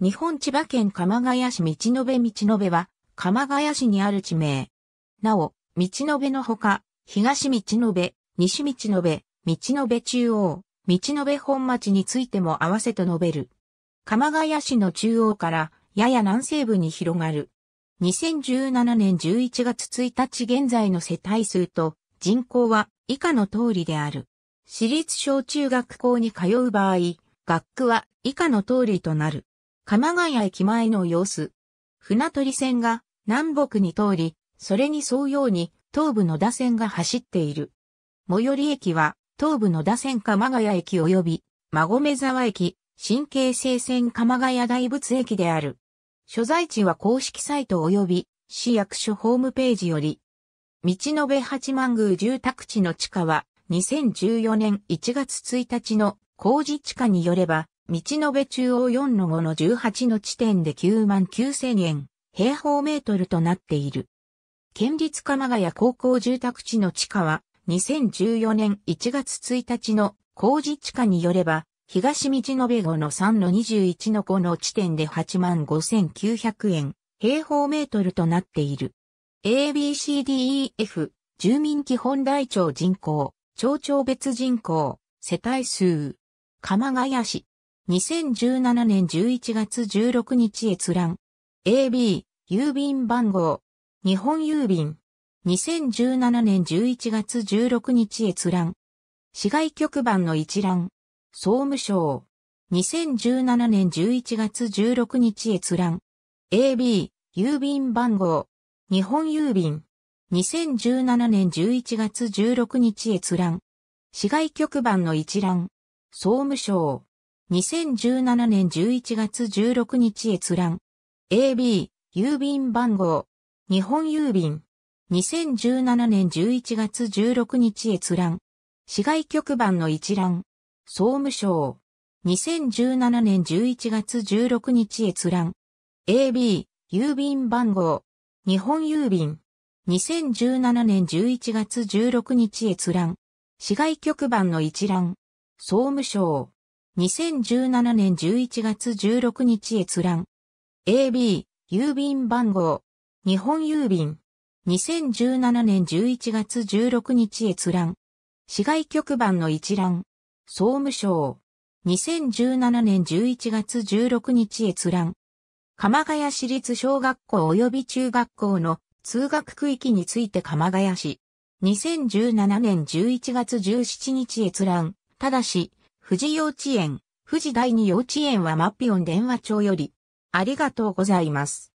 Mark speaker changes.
Speaker 1: 日本千葉県鎌ヶ谷市道延道延は、鎌ヶ谷市にある地名。なお、道延のほか、東道延、西道延、道延中央、道延本町についても合わせと述べる。鎌ヶ谷市の中央からやや南西部に広がる。2017年11月1日現在の世帯数と人口は以下の通りである。私立小中学校に通う場合、学区は以下の通りとなる。鎌ヶ谷駅前の様子。船取線が南北に通り、それに沿うように東部野田線が走っている。最寄り駅は東部野田線鎌ヶ谷駅及び馬込沢駅、新京成線鎌ヶ谷大仏駅である。所在地は公式サイト及び市役所ホームページより。道延べ八幡宮住宅地の地下は2014年1月1日の工事地下によれば道延中央4の5の18の地点で9万9千円、平方メートルとなっている。県立鎌ヶ谷高校住宅地の地価は、2014年1月1日の工事地価によれば、東道延5の3の21の5の地点で8万5900円、平方メートルとなっている。ABCDEF、住民基本台帳人口、町長別人口、世帯数、鎌ヶ谷市、2017年11月16日閲覧。AB、郵便番号。日本郵便。2017年11月16日閲覧。市外局番の一覧。総務省。2017年11月16日閲覧。AB、郵便番号。日本郵便。2017年11月16日閲覧。市外局番の一覧。総務省。2017年11月16日閲覧。AB、郵便番号。日本郵便。2017年11月16日閲覧。市外局番の一覧。総務省。2017年11月16日閲覧。AB、郵便番号。日本郵便。2017年11月16日閲覧。市外局番の一覧。総務省。2017年11月16日閲覧。AB、郵便番号。日本郵便。2017年11月16日閲覧。市外局番の一覧。総務省。2017年11月16日閲覧。鎌ヶ谷市立小学校及び中学校の通学区域について鎌ヶ谷市。2017年11月17日閲覧。ただし、富士幼稚園、富士第二幼稚園はマッピオン電話帳より、ありがとうございます。